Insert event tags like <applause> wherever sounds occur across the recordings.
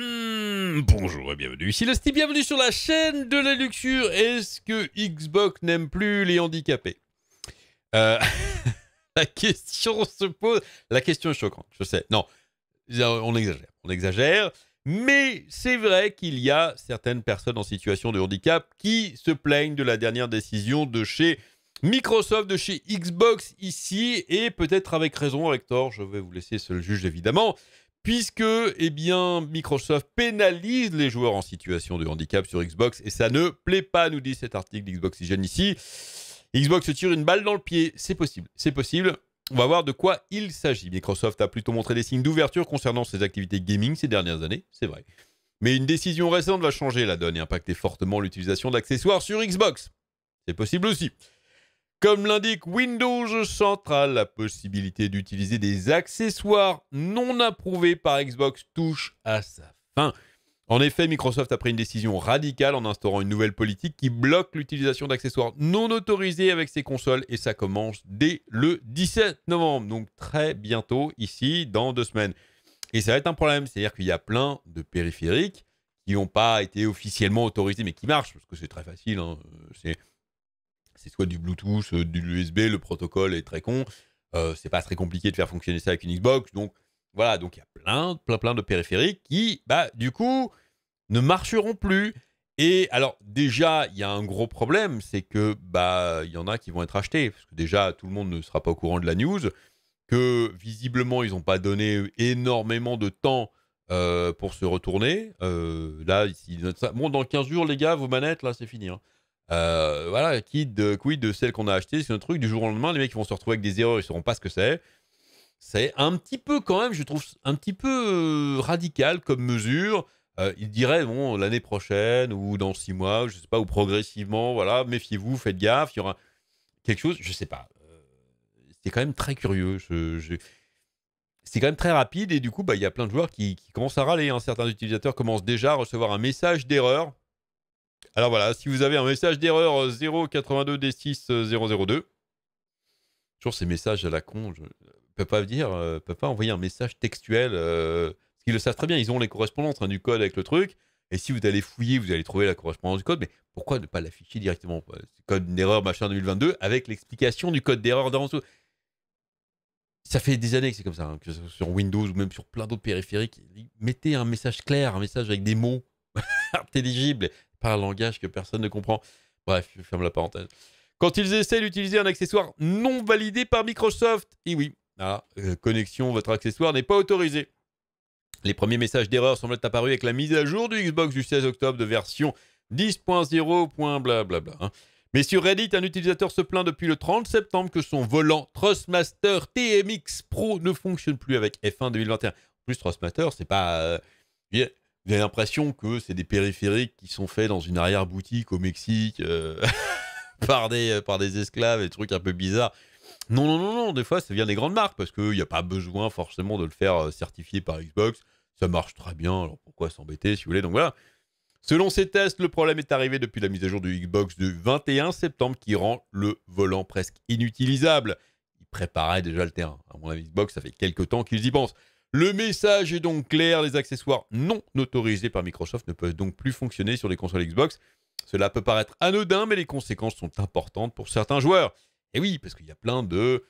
Hmm, bonjour et bienvenue, ici le Steve, bienvenue sur la chaîne de la luxure. Est-ce que Xbox n'aime plus les handicapés euh, <laughs> La question se pose. La question est choquante, je sais. Non, euh, on exagère, on exagère. Mais c'est vrai qu'il y a certaines personnes en situation de handicap qui se plaignent de la dernière décision de chez Microsoft, de chez Xbox ici, et peut-être avec raison, avec je vais vous laisser seul juge évidemment puisque eh bien, Microsoft pénalise les joueurs en situation de handicap sur Xbox et ça ne plaît pas, nous dit cet article d'Xbox Hygiene ici. Xbox se tire une balle dans le pied, c'est possible, c'est possible. On va voir de quoi il s'agit. Microsoft a plutôt montré des signes d'ouverture concernant ses activités gaming ces dernières années, c'est vrai. Mais une décision récente va changer la donne et impacter fortement l'utilisation d'accessoires sur Xbox. C'est possible aussi. Comme l'indique Windows Central, la possibilité d'utiliser des accessoires non approuvés par Xbox touche à sa fin. En effet, Microsoft a pris une décision radicale en instaurant une nouvelle politique qui bloque l'utilisation d'accessoires non autorisés avec ses consoles et ça commence dès le 17 novembre, donc très bientôt ici, dans deux semaines. Et ça va être un problème, c'est-à-dire qu'il y a plein de périphériques qui n'ont pas été officiellement autorisés mais qui marchent, parce que c'est très facile, hein, c'est c'est soit du Bluetooth, euh, du USB, le protocole est très con. Euh, c'est pas très compliqué de faire fonctionner ça avec une Xbox. Donc voilà, donc il y a plein, plein, plein de périphériques qui, bah, du coup, ne marcheront plus. Et alors déjà, il y a un gros problème, c'est que bah il y en a qui vont être achetés parce que déjà tout le monde ne sera pas au courant de la news, que visiblement ils n'ont pas donné énormément de temps euh, pour se retourner. Euh, là, ici, bon, dans 15 jours, les gars, vos manettes, là, c'est fini. Hein. Euh, voilà, quid de, quid de celle qu'on a achetée, c'est un truc. Du jour au lendemain, les mecs vont se retrouver avec des erreurs, ils ne sauront pas ce que c'est. C'est un petit peu, quand même, je trouve, un petit peu euh, radical comme mesure. il euh, ils diraient, bon, l'année prochaine ou dans six mois, je sais pas, ou progressivement, voilà, méfiez-vous, faites gaffe, il y aura quelque chose, je ne sais pas. c'est quand même très curieux. C'est quand même très rapide et du coup, bah, il y a plein de joueurs qui, commencent à râler. Hein. Certains utilisateurs commencent déjà à recevoir un message d'erreur alors voilà, si vous avez un message d'erreur 082 d 6002 toujours ces messages à la con, je peux pas dire, euh, peut pas envoyer un message textuel, euh, parce qu'ils le savent très bien, ils ont les correspondances hein, du code avec le truc, et si vous allez fouiller, vous allez trouver la correspondance du code, mais pourquoi ne pas l'afficher directement Code d'erreur machin 2022 avec l'explication du code d'erreur le Ça fait des années que c'est comme ça, hein, que sur Windows ou même sur plein d'autres périphériques. Mettez un message clair, un message avec des mots <laughs> intelligibles par un langage que personne ne comprend. Bref, je ferme la parenthèse. Quand ils essaient d'utiliser un accessoire non validé par Microsoft, et oui, ah, euh, connexion, votre accessoire n'est pas autorisé. Les premiers messages d'erreur semblent être apparus avec la mise à jour du Xbox du 16 octobre de version bla bla hein. Mais sur Reddit, un utilisateur se plaint depuis le 30 septembre que son volant Thrustmaster TMX Pro ne fonctionne plus avec F1 2021. En plus, Thrustmaster, c'est pas. Euh, j'ai l'impression que c'est des périphériques qui sont faits dans une arrière-boutique au Mexique euh, <laughs> par, des, euh, par des esclaves, et trucs un peu bizarres. Non, non, non, non, des fois ça vient des grandes marques parce qu'il n'y a pas besoin forcément de le faire euh, certifier par Xbox. Ça marche très bien, alors pourquoi s'embêter si vous voulez. Donc voilà. Selon ces tests, le problème est arrivé depuis la mise à jour du Xbox du 21 septembre qui rend le volant presque inutilisable. Ils préparaient déjà le terrain. À mon avis, Xbox, ça fait quelques temps qu'ils y pensent. Le message est donc clair, les accessoires non autorisés par Microsoft ne peuvent donc plus fonctionner sur les consoles Xbox. Cela peut paraître anodin, mais les conséquences sont importantes pour certains joueurs. Et oui, parce qu'il y a plein de,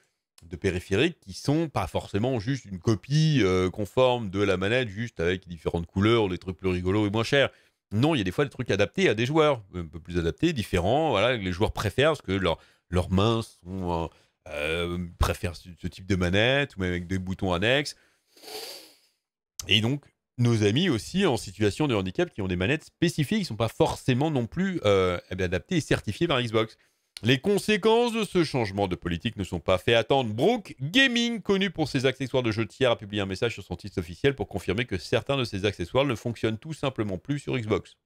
périphériques qui sont pas forcément juste une copie euh, conforme de la manette, juste avec différentes couleurs, les trucs plus rigolos et moins chers. Non, il y a des fois des trucs adaptés à des joueurs, un peu plus adaptés, différents, voilà, les joueurs préfèrent ce que leurs mains sont, euh, euh, préfèrent ce, type de manette, ou même avec des boutons annexes. Et donc, nos amis aussi en situation de handicap qui ont des manettes spécifiques, qui ne sont pas forcément non plus euh, eh adaptées et certifiées par Xbox. Les conséquences de ce changement de politique ne sont pas fait attendre. Brooke Gaming, connu pour ses accessoires de jeux tiers, a publié un message sur son site officiel pour confirmer que certains de ses accessoires ne fonctionnent tout simplement plus sur Xbox.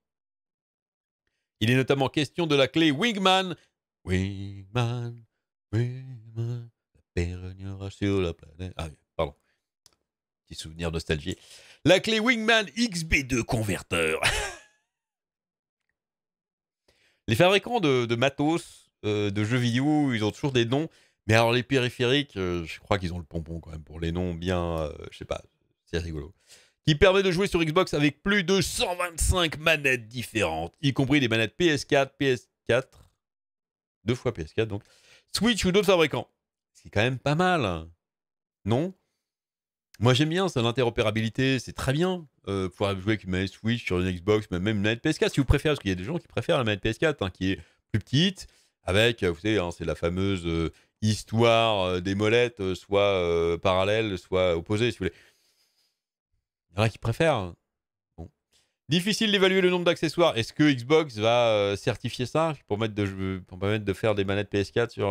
Il est notamment question de la clé Wigman la sur la planète. Ah Petit souvenir nostalgie. La clé Wingman XB2 converteur. <laughs> les fabricants de, matos, euh, de jeux vidéo, ils ont toujours des noms. Mais alors les périphériques, euh, je crois qu'ils ont le pompon quand même pour les noms bien, euh, je sais pas, c'est rigolo. Qui permet de jouer sur Xbox avec plus de 125 manettes différentes, y compris des manettes PS4, PS4, deux fois PS4 donc, Switch ou d'autres fabricants. C'est quand même pas mal, hein. non moi j'aime bien, ça l'interopérabilité, c'est très bien. Euh, pouvoir jouer avec une Switch sur une Xbox, même une manette PS4 si vous préférez, parce qu'il y a des gens qui préfèrent la manette PS4 hein, qui est plus petite, avec, euh, vous savez, hein, c'est la fameuse euh, histoire euh, des molettes, soit parallèles, soit opposées, si vous voulez. Il y en a qui préfèrent. Hein. Difficile d'évaluer le nombre d'accessoires. Est-ce que Xbox va certifier ça pour, de, permettre de faire des manettes PS4 sur.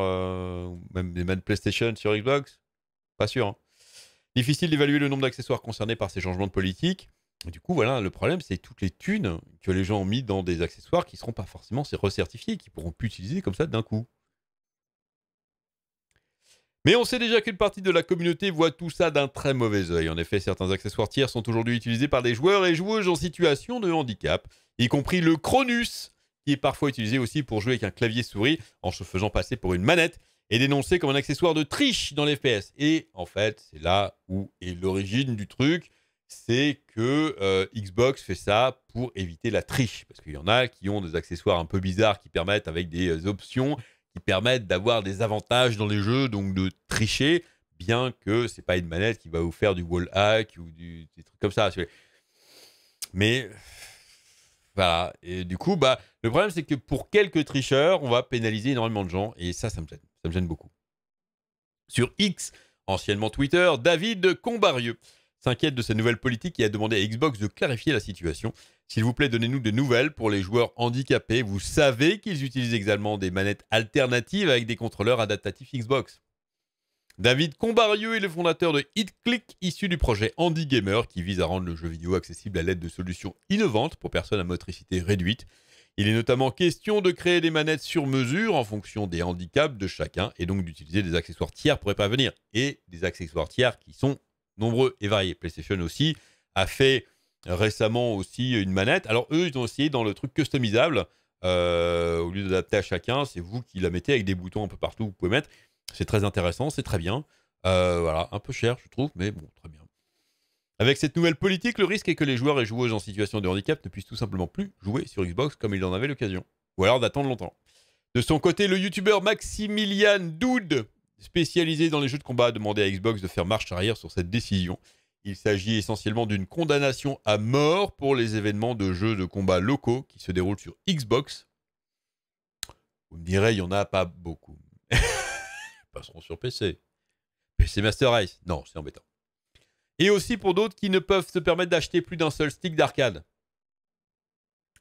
même des manettes PlayStation sur Xbox Pas sûr. Difficile d'évaluer le nombre d'accessoires concernés par ces changements de politique. du coup, voilà, le problème, c'est toutes les thunes que les gens ont mis dans des accessoires qui ne seront pas forcément recertifiés, qui ne pourront plus utiliser comme ça d'un coup. Mais on sait déjà qu'une partie de la communauté voit tout ça d'un très mauvais oeil. En effet, certains accessoires tiers sont aujourd'hui utilisés par des joueurs et joueuses en situation de handicap, y compris le Cronus, qui est parfois utilisé aussi pour jouer avec un clavier souris en se faisant passer pour une manette est dénoncé comme un accessoire de triche dans les FPS. Et en fait, c'est là où est l'origine du truc, c'est que euh, Xbox fait ça pour éviter la triche, parce qu'il y en a qui ont des accessoires un peu bizarres qui permettent, avec des euh, options, qui permettent d'avoir des avantages dans les jeux, donc de tricher, bien que c'est pas une manette qui va vous faire du wall hack ou du, des trucs comme ça. Mais voilà. Et du coup, bah, le problème, c'est que pour quelques tricheurs, on va pénaliser énormément de gens. Et ça, ça me plaît ça me gêne beaucoup. Sur X, anciennement Twitter, David Combarieux s'inquiète de sa nouvelle politique et a demandé à Xbox de clarifier la situation. S'il vous plaît, donnez-nous des nouvelles pour les joueurs handicapés. Vous savez qu'ils utilisent également des manettes alternatives avec des contrôleurs adaptatifs Xbox. David Combarieux est le fondateur de HitClick, issu du projet Handy Gamer, qui vise à rendre le jeu vidéo accessible à l'aide de solutions innovantes pour personnes à motricité réduite. Il est notamment question de créer des manettes sur mesure en fonction des handicaps de chacun et donc d'utiliser des accessoires tiers pour y parvenir. Et des accessoires tiers qui sont nombreux et variés. PlayStation aussi a fait récemment aussi une manette. Alors eux, ils ont essayé dans le truc customisable. Euh, au lieu d'adapter à chacun, c'est vous qui la mettez avec des boutons un peu partout, vous pouvez mettre. C'est très intéressant, c'est très bien. Euh, voilà, un peu cher, je trouve, mais bon, très bien. Avec cette nouvelle politique, le risque est que les joueurs et joueuses en situation de handicap ne puissent tout simplement plus jouer sur Xbox comme ils en avaient l'occasion, ou alors d'attendre longtemps. De son côté, le youtubeur Maximilian Doud, spécialisé dans les jeux de combat, a demandé à Xbox de faire marche arrière sur cette décision. Il s'agit essentiellement d'une condamnation à mort pour les événements de jeux de combat locaux qui se déroulent sur Xbox. Vous me direz, il n'y en a pas beaucoup. Ils <laughs> passeront sur PC. PC Master Race. Non, c'est embêtant et aussi pour d'autres qui ne peuvent se permettre d'acheter plus d'un seul stick d'arcade.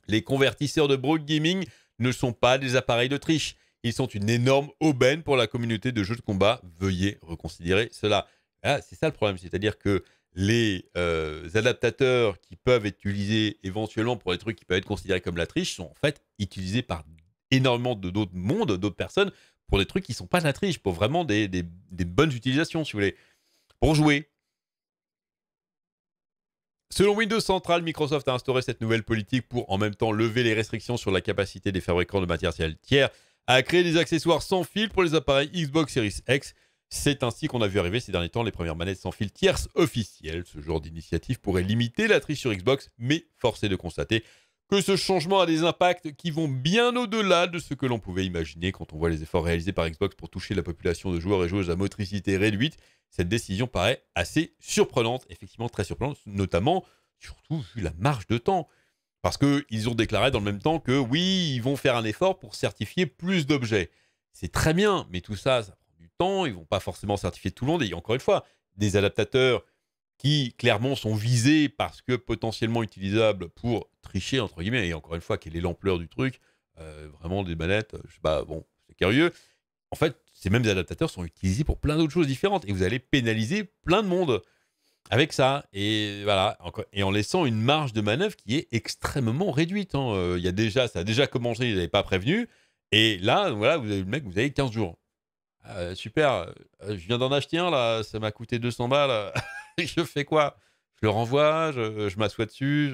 Les convertisseurs de Brook Gaming ne sont pas des appareils de triche. Ils sont une énorme aubaine pour la communauté de jeux de combat. Veuillez reconsidérer cela. Ah, c'est ça le problème, c'est-à-dire que les euh, adaptateurs qui peuvent être utilisés éventuellement pour des trucs qui peuvent être considérés comme la triche sont en fait utilisés par énormément de d'autres mondes, d'autres personnes, pour des trucs qui ne sont pas de la triche, pour vraiment des, des bonnes utilisations, si vous voulez. Pour jouer, Selon Windows Central, Microsoft a instauré cette nouvelle politique pour en même temps lever les restrictions sur la capacité des fabricants de matériel tiers à créer des accessoires sans fil pour les appareils Xbox Series X. C'est ainsi qu'on a vu arriver ces derniers temps les premières manettes sans fil tierces officielles. Ce genre d'initiative pourrait limiter la triche sur Xbox, mais force est de constater que ce changement a des impacts qui vont bien au-delà de ce que l'on pouvait imaginer quand on voit les efforts réalisés par Xbox pour toucher la population de joueurs et joueuses à motricité réduite. Cette décision paraît assez surprenante, effectivement très surprenante, notamment, surtout vu la marge de temps. Parce qu'ils ont déclaré dans le même temps que oui, ils vont faire un effort pour certifier plus d'objets. C'est très bien, mais tout ça, ça prend du temps, ils vont pas forcément certifier tout le monde. Et encore une fois, des adaptateurs qui clairement sont visés parce que potentiellement utilisables pour tricher, entre guillemets, et encore une fois, quelle est l'ampleur du truc, euh, vraiment des manettes, euh, je sais pas, bon, c'est curieux. En fait, ces mêmes adaptateurs sont utilisés pour plein d'autres choses différentes et vous allez pénaliser plein de monde avec ça. Et voilà, et en laissant une marge de manœuvre qui est extrêmement réduite. Hein. Euh, il y déjà, ça a déjà commencé, ils n'avaient pas prévenu. Et là, voilà, vous avez le mec, vous avez 15 jours. super, je viens d'en acheter un là, ça m'a coûté 200 balles. <laughs> <laughs> je fais quoi Je le renvoie, je, m'assois dessus.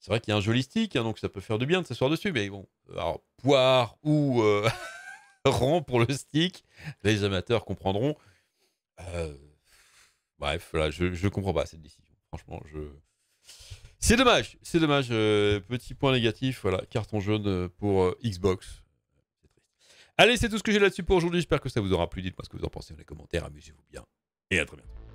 C'est vrai qu'il y a un joli stick, hein, donc ça peut faire du bien de s'asseoir dessus, mais bon, alors poire ou euh, <laughs> rond pour le stick, les amateurs comprendront. Euh, bref, là, je ne comprends pas cette décision. Franchement, je. C'est dommage, c'est dommage. Euh, petit point négatif, voilà, carton jaune pour Xbox. Allez, c'est tout ce que j'ai là-dessus pour aujourd'hui. J'espère que ça vous aura plu. Dites-moi ce que vous en pensez dans les commentaires. Amusez-vous bien. Et à très bientôt.